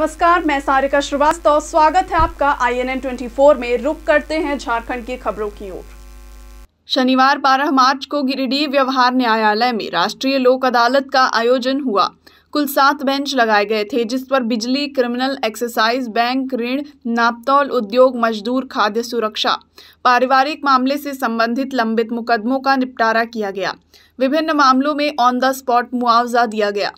नमस्कार मैं सारिका श्रीवास्तव स्वागत है आपका I N N twenty four में रुक करते हैं झारखंड की खबरों की ओर शनिवार 12 मार्च को गिरिडीह व्यवहार न्यायालय में राष्ट्रीय लोक अदालत का आयोजन हुआ कुल सात बेंच लगाए गए थे जिस पर बिजली क्रिमिनल एक्सरसाइज बैंक ऋण नापतौल उद्योग मजदूर खाद्य सुरक्षा पारिवारिक मामले से संबंधित लंबित मुकदमों का निपटारा किया गया विभिन्न मामलों में ऑन द स्पॉट मुआवजा दिया गया